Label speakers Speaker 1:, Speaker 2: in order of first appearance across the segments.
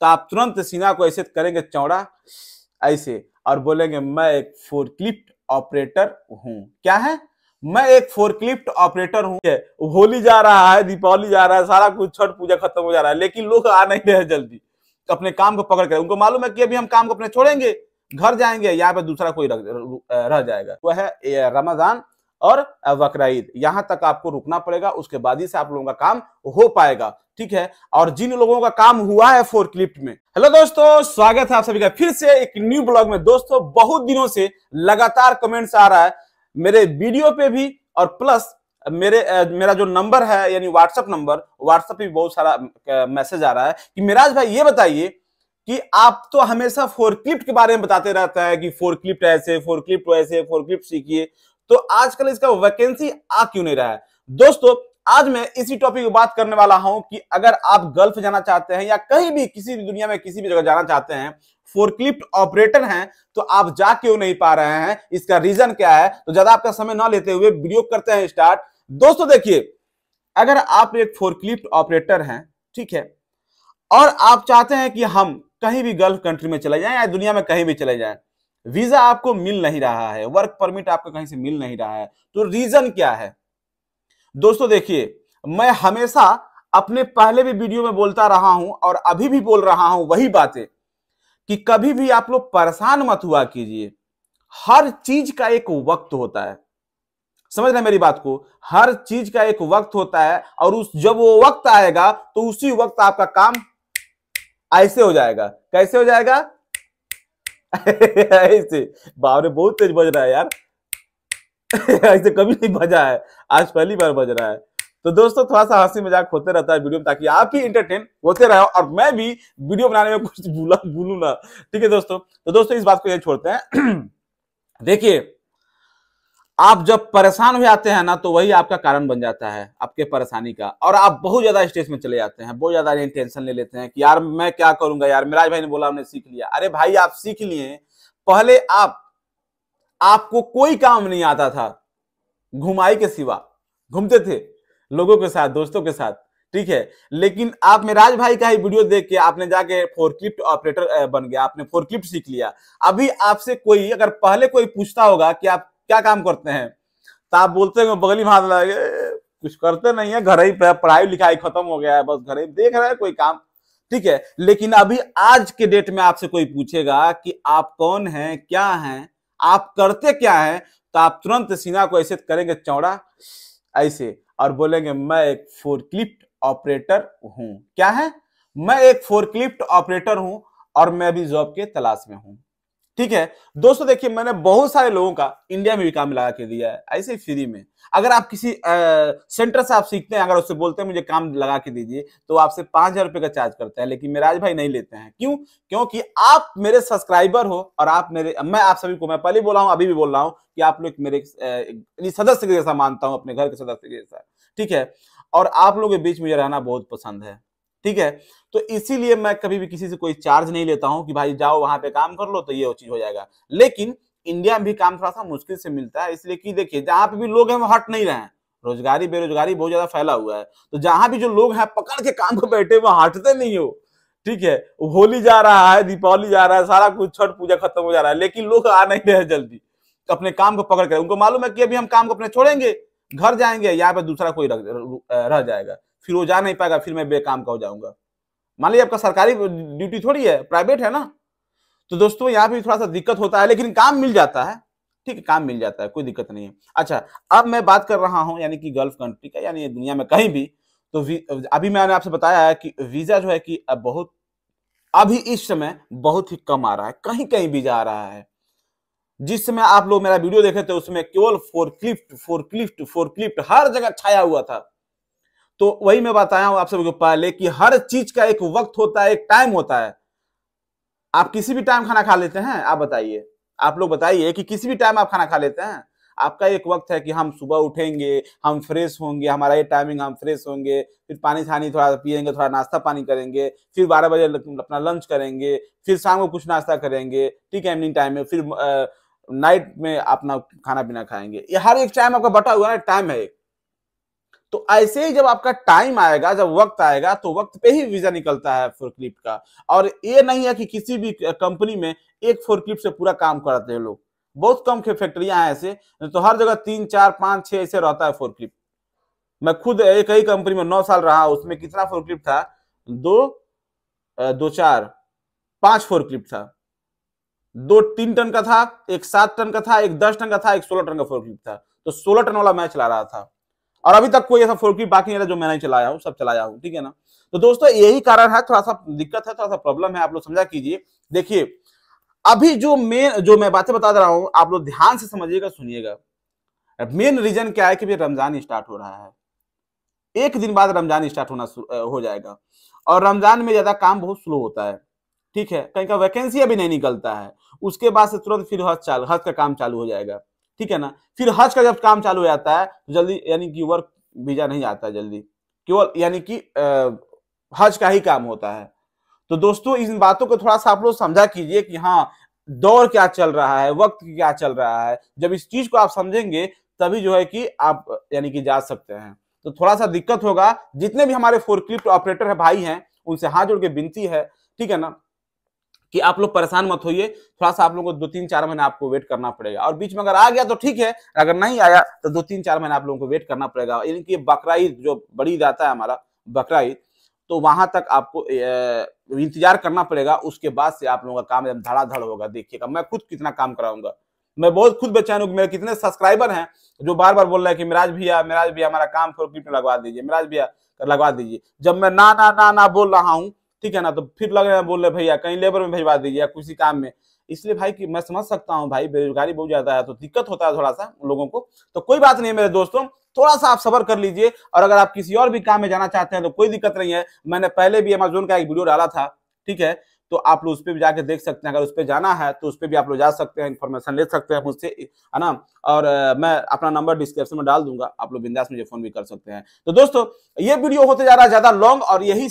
Speaker 1: तो आप तुरंत सीना को ऐसे करेंगे चौड़ा ऐसे और बोलेंगे मैं एक फोरक्लिफ्ट ऑपरेटर हूं क्या है मैं एक फोरक्लिफ्ट ऑपरेटर हूँ होली जा रहा है दीपावली जा रहा है सारा कुछ छठ पूजा खत्म हो जा रहा है लेकिन लोग आ नहीं रहे जल्दी तो अपने काम को पकड़ कर उनको मालूम है कि अभी हम काम को अपने छोड़ेंगे घर जाएंगे यहाँ पे दूसरा कोई रह, रह जाएगा वह तो है रमजान और वक्राईद यहां तक आपको रुकना पड़ेगा उसके बाद ही से आप लोगों का काम हो पाएगा ठीक है और जिन लोगों का काम हुआ है फोर्कलिफ्ट में हेलो दोस्तों स्वागत है आप सभी का फिर से एक न्यू ब्लॉग में दोस्तों बहुत दिनों से लगातार कमेंट्स आ रहा है मेरे वीडियो पे भी और प्लस मेरे मेरा जो नंबर है यानी व्हाट्सएप नंबर व्हाट्सएप पे बहुत सारा मैसेज आ रहा है कि मिराज भाई ये बताइए कि आप तो हमेशा फोर क्लिप्ट के बारे में बताते रहता है कि फोर क्लिप्ट ऐसे फोर ऐसे वैसे क्लिप्ट सीखिए तो आजकल इसका वैकेंसी आ क्यों नहीं रहा है दोस्तों आज मैं इसी टॉपिक पर बात करने वाला हूं कि अगर आप गल्फ जाना चाहते हैं या कहीं भी किसी भी दुनिया में किसी भी जगह जाना चाहते हैं फोरक्लिप्ट ऑपरेटर हैं तो आप जा क्यों नहीं पा रहे हैं इसका रीजन क्या है तो ज्यादा आपका समय ना लेते हुए वीडियो करते हैं स्टार्ट दोस्तों देखिए अगर आप एक फोरक्लिप्ट ऑपरेटर हैं ठीक है और आप चाहते हैं कि हम कहीं भी गल्फ कंट्री में चले जाए या दुनिया में कहीं भी चले जाए वीजा आपको मिल नहीं रहा है वर्क परमिट आपको कहीं से मिल नहीं रहा है तो रीजन क्या है दोस्तों देखिए मैं हमेशा अपने पहले भी वीडियो में बोलता रहा हूं और अभी भी बोल रहा हूं वही बातें कि कभी भी आप लोग परेशान मत हुआ कीजिए हर चीज का एक वक्त होता है समझ रहे मेरी बात को हर चीज का एक वक्त होता है और उस जब वो वक्त आएगा तो उसी वक्त आपका काम ऐसे हो जाएगा कैसे हो जाएगा ऐसे बाबरे बहुत तेज बज रहा है यार ऐसे कभी नहीं बजा है आज पहली बार बज रहा है तो दोस्तों थोड़ा सा हंसी मजाक होते रहता है वीडियो में ताकि आप ही इंटरटेन होते रहे और मैं भी वीडियो बनाने में कुछ भूला भूलू ना ठीक है दोस्तों तो दोस्तों इस बात को ये छोड़ते हैं देखिए आप जब परेशान हो जाते हैं ना तो वही आपका कारण बन जाता है आपके परेशानी का और आप बहुत ज्यादा स्ट्रेस में चले जाते हैं बहुत ज्यादा टेंशन ले लेते हैं कि यार मैं क्या करूंगा यार मिराज भाई ने बोला हमने सीख लिया अरे भाई आप सीख लिए पहले आप आपको कोई काम नहीं आता था घुमाई के सिवा घूमते थे लोगों के साथ दोस्तों के साथ ठीक है लेकिन आप मिराज भाई का ही वीडियो देख के आपने जाके फोरक्लिफ्ट ऑपरेटर बन गया आपने फोरक्लिफ्ट सीख लिया अभी आपसे कोई अगर पहले कोई पूछता होगा कि आप क्या काम करते हैं तो आप बोलते हैं बगली में लगे कुछ करते नहीं है घर ही पढ़ाई लिखाई खत्म हो गया है बस घर ही देख रहे हैं कोई काम ठीक है लेकिन अभी आज के डेट में आपसे कोई पूछेगा कि आप कौन हैं क्या हैं आप करते क्या हैं तो आप तुरंत सीना को ऐसे करेंगे चौड़ा ऐसे और बोलेंगे मैं एक फोरक्लिफ्ट ऑपरेटर हूं क्या है मैं एक फोरक्लिफ्ट ऑपरेटर हूं और मैं अभी जॉब के तलाश में हूं ठीक है दोस्तों देखिए मैंने बहुत सारे लोगों का इंडिया में भी काम लगा के दिया है ऐसे ही फ्री में अगर आप किसी आ, सेंटर से आप सीखते हैं अगर उससे बोलते हैं मुझे काम लगा के दीजिए तो आपसे पांच हजार रुपए का चार्ज करते हैं लेकिन मेराज भाई नहीं लेते हैं क्यों क्योंकि आप मेरे सब्सक्राइबर हो और आप मेरे मैं आप सभी को मैं पहले बोला हूँ अभी भी बोल रहा हूँ कि आप लोग मेरे सदस्य के जैसा मानता हूं अपने घर के सदस्य के जैसा ठीक है और आप लोगों के बीच मुझे रहना बहुत पसंद है ठीक है तो इसीलिए मैं कभी भी किसी से कोई चार्ज नहीं लेता हूं कि भाई जाओ वहां पे काम कर लो तो ये वो चीज हो जाएगा लेकिन इंडिया में भी काम थोड़ा सा मुश्किल से मिलता है इसलिए कि देखिए जहां पे भी लोग हैं वो हट नहीं रहे हैं रोजगारी बेरोजगारी बहुत ज्यादा फैला हुआ है तो जहां भी जो लोग हैं पकड़ के काम को बैठे वो हटते नहीं हो ठीक है होली जा रहा है दीपावली जा रहा है सारा कुछ छठ पूजा खत्म हो जा रहा है लेकिन लोग आ नहीं रहे जल्दी तो अपने काम को पकड़ कर उनको मालूम है कि अभी हम काम को अपने छोड़ेंगे घर जाएंगे यहाँ पे दूसरा कोई रह जाएगा फिर वो जा नहीं पाएगा फिर मैं बेकाम का हो जाऊंगा मान लीजिए आपका सरकारी ड्यूटी थोड़ी है प्राइवेट है ना तो दोस्तों यहाँ भी थोड़ा सा दिक्कत होता है लेकिन काम मिल जाता है ठीक है काम मिल जाता है कोई दिक्कत नहीं है अच्छा अब मैं बात कर रहा हूँ यानी कि गल्फ कंट्री का यानी दुनिया में कहीं भी तो अभी मैंने आपसे बताया है कि वीजा जो है कि अब बहुत अभी इस समय बहुत ही कम आ रहा है कहीं कहीं वीजा आ रहा है जिस समय आप लोग मेरा वीडियो देखे थे उसमें केवल फोरक्लिफ्ट फोरक्लिफ्ट फोरक्लिफ्ट हर जगह छाया हुआ था तो वही मैं बताया हूं आप सभी को पहले कि हर चीज का एक वक्त होता है एक टाइम होता है आप किसी भी टाइम खाना खा लेते हैं आप बताइए आप लोग बताइए कि किसी भी टाइम आप खाना खा लेते हैं आपका एक वक्त है कि हम सुबह उठेंगे हम फ्रेश होंगे हमारा ये टाइमिंग हम फ्रेश होंगे फिर पानी छानी थोड़ा पियेंगे थोड़ा नाश्ता पानी करेंगे फिर बारह बजे अपना लंच करेंगे फिर शाम को कुछ नाश्ता करेंगे ठीक है इवनिंग टाइम में फिर नाइट में अपना खाना पीना खाएंगे ये हर एक टाइम आपका बटा हुआ है टाइम है एक तो ऐसे ही जब आपका टाइम आएगा जब वक्त आएगा तो वक्त पे ही वीजा निकलता है फोरक्लिफ्ट का और ये नहीं है कि किसी भी कंपनी में एक फोरक्लिप से पूरा काम कराते हैं लोग बहुत कम फैक्ट्रियां हैं ऐसे तो हर जगह तीन चार पांच छह ऐसे रहता है फोरक्लिफ्ट मैं खुद एक ही कंपनी में नौ साल रहा उसमें कितना फोरक्लिप था दो दो चार पांच फोरक्लिप था दो तीन टन का था एक सात टन का था एक दस टन का था एक सोलह टन का फोरक्लिप था तो सोलह टन वाला मैच ला रहा था और अभी तक कोई ऐसा फोर्की बाकी नहीं रहा जो मैंने नहीं चलाया हूँ सब चलाया हूँ ठीक है ना तो दोस्तों यही कारण है थोड़ा सा दिक्कत है थोड़ा सा प्रॉब्लम है आप लोग समझा कीजिए देखिए अभी जो मेन जो मैं बातें बता रहा हूँ आप लोग ध्यान से समझिएगा सुनिएगा मेन रीजन क्या है कि भाई रमजान स्टार्ट हो रहा है एक दिन बाद रमजान स्टार्ट होना हो जाएगा और रमजान में ज्यादा काम बहुत स्लो होता है ठीक है कहीं का वैकेंसी अभी नहीं निकलता है उसके बाद से तुरंत फिर हज चाल हज का काम चालू हो जाएगा ठीक है ना फिर हज का जब काम चालू हो जाता है तो जल्दी यानी कि वर्क वीजा नहीं आता जल्दी केवल यानी कि हज का ही काम होता है तो दोस्तों इन बातों को थोड़ा सा आप लोग समझा कीजिए कि हाँ दौर क्या चल रहा है वक्त क्या चल रहा है जब इस चीज को आप समझेंगे तभी जो है कि आप यानी कि जा सकते हैं तो थोड़ा सा दिक्कत होगा जितने भी हमारे फोरक्लिफ्ट ऑपरेटर है भाई हैं उनसे हाथ जोड़ के विनती है ठीक है ना कि आप लोग परेशान मत होइए थोड़ा सा आप लोगों को दो तीन चार महीने आपको वेट करना पड़ेगा और बीच में अगर आ गया तो ठीक है अगर नहीं आया तो दो तीन चार महीने आप लोगों को वेट करना पड़ेगा यानी कि बकरा ईद जो बड़ी ईद आता है हमारा बकरा ईद तो वहां तक आपको इंतजार करना पड़ेगा उसके बाद से आप लोगों का काम एकदम धड़ाधड़ होगा देखिएगा मैं खुद कितना काम कराऊंगा मैं बहुत खुद बेचैन हूँ मेरे कितने सब्सक्राइबर हैं जो बार बार बोल रहे हैं कि मिराज भैया मिराज भैया हमारा काम फोर क्लिप लगवा दीजिए मिराज भैया लगवा दीजिए जब मैं ना ना ना ना बोल रहा हूँ ठीक है ना तो फिर लग रहा है बोल रहे भैया कहीं लेबर में भेजवा दीजिए या किसी काम में इसलिए भाई कि मैं समझ सकता हूँ भाई बेरोजगारी बहुत ज्यादा है तो दिक्कत होता है थोड़ा सा उन लोगों को तो कोई बात नहीं है मेरे दोस्तों थोड़ा सा आप सबर कर लीजिए और अगर आप किसी और भी काम में जाना चाहते हैं तो कोई दिक्कत नहीं है मैंने पहले भी अमेजोन का एक वीडियो डाला था ठीक है तो आप लोग उस पर भी जाके देख सकते हैं अगर उस पर जाना है तो उस पर भी आप लोग जा सकते हैं इन्फॉर्मेशन ले सकते हैं मुझसे है ना और मैं अपना नंबर डिस्क्रिप्शन में डाल दूंगा आप लोग बिंदास मुझे फोन भी कर सकते हैं तो दोस्तों ये वीडियो होते जा रहा है ज्यादा लॉन्ग और यही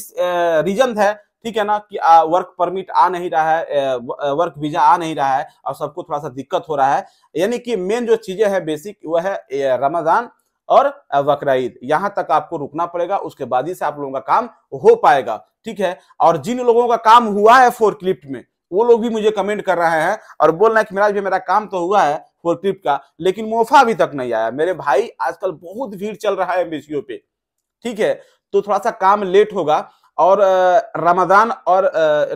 Speaker 1: रीजन है ठीक है ना कि आ, वर्क परमिट आ नहीं रहा है वर्क वीजा आ नहीं रहा है और सबको थोड़ा सा दिक्कत हो रहा है यानी कि मेन जो चीजें है बेसिक वह है रमजान और वक्राईद यहां तक आपको रुकना पड़ेगा उसके बाद ही से आप लोगों का काम हो पाएगा ठीक है और जिन लोगों का काम हुआ है क्लिप्ट में वो लोग भी मुझे कमेंट कर रहे हैं और बोल रहे हैं कि मेरा भी मेरा काम तो हुआ है क्लिप्ट का लेकिन मोफा अभी तक नहीं आया मेरे भाई आजकल बहुत भीड़ चल रहा है एमबीसीओ पे ठीक है तो थोड़ा सा काम लेट होगा और रमज़ान और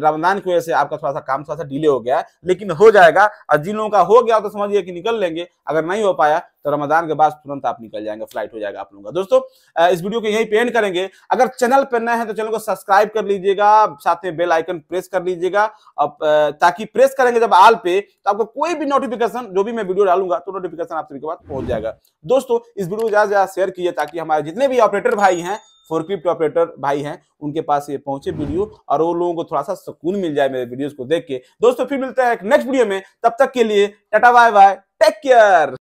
Speaker 1: रमज़ान की वजह से आपका थोड़ा सा काम थोड़ा सा डिले हो गया है लेकिन हो जाएगा और जिन लोगों का हो गया तो समझिए कि निकल लेंगे अगर नहीं हो पाया तो रमज़ान के बाद तुरंत आप निकल जाएंगे फ्लाइट हो जाएगा आप लोगों का दोस्तों इस वीडियो को यही पेन करेंगे अगर चैनल पर नए हैं तो चैनल को सब्सक्राइब कर लीजिएगा साथ में बेल आइकन प्रेस कर लीजिएगा ताकि प्रेस करेंगे जब आल पे तो आपको कोई भी नोटिफिकेशन जो भी मैं वीडियो डालूंगा तो नोटिफिकेशन आप सभी के पास पहुंच जाएगा दोस्तों इस वीडियो को ज्यादा से ज्यादा शेयर कीजिए ताकि हमारे जितने भी ऑपरेटर भाई हैं क्रिप्ट ऑपरेटर भाई हैं उनके पास ये पहुंचे वीडियो और वो लोगों को थोड़ा सा सुकून मिल जाए मेरे वीडियोस को देख के दोस्तों फिर मिलता है नेक्स्ट वीडियो में तब तक के लिए tata bye bye take care